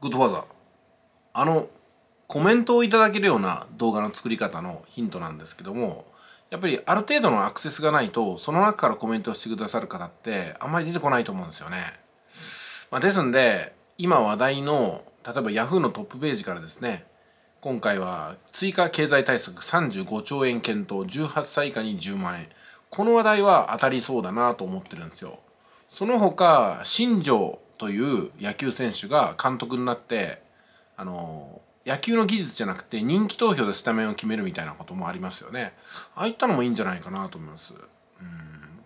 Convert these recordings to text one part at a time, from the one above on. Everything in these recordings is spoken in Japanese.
グッドファーザーあのコメントをいただけるような動画の作り方のヒントなんですけどもやっぱりある程度のアクセスがないとその中からコメントをしてくださる方ってあんまり出てこないと思うんですよね、まあ、ですんで今話題の例えば Yahoo のトップページからですね今回は追加経済対策35兆円検討18歳以下に10万円この話題は当たりそうだなと思ってるんですよその他新庄という野球選手が監督になってあの野球の技術じゃなくて人気投票でスタメンを決めるみたいなこともありますよねああいったのもいいんじゃないかなと思いますうん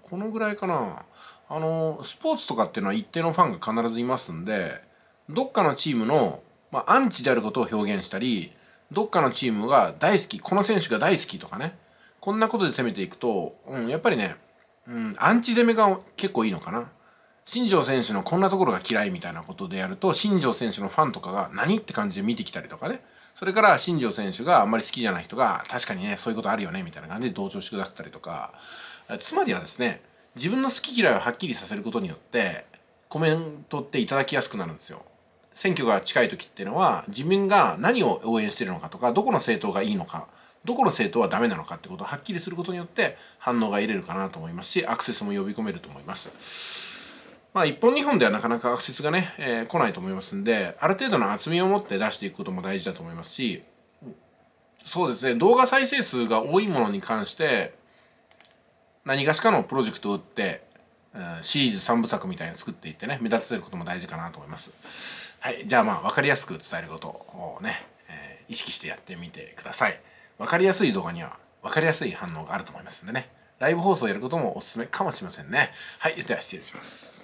このぐらいかなあのスポーツとかっていうのは一定のファンが必ずいますんでどっかのチームの、まあ、アンチであることを表現したりどっかのチームが大好きこの選手が大好きとかねこんなことで攻めていくと、うん、やっぱりね、うん、アンチ攻めが結構いいのかな新庄選手のこんなところが嫌いみたいなことでやると新庄選手のファンとかが何って感じで見てきたりとかねそれから新庄選手があんまり好きじゃない人が確かにねそういうことあるよねみたいな感じで同調してくださったりとかつまりはですね自分の好き嫌いをはっきりさせることによってコメントっていただきやすくなるんですよ。選挙が近い時っていうのは自分が何を応援してるのかとかどこの政党がいいのかどこの政党はダメなのかってことをはっきりすることによって反応が得れるかなと思いますしアクセスも呼び込めると思います。まあ、1本2本ではなかなかアクセスがね、えー、来ないと思いますんで、ある程度の厚みを持って出していくことも大事だと思いますし、そうですね、動画再生数が多いものに関して、何がしかのプロジェクトを打って、シリーズ3部作みたいに作っていってね、目立たせることも大事かなと思います。はい、じゃあまあ、わかりやすく伝えることをね、えー、意識してやってみてください。わかりやすい動画には、わかりやすい反応があると思いますんでね。ライブ放送をやることもおすすめかもしれませんね。はい、では失礼します。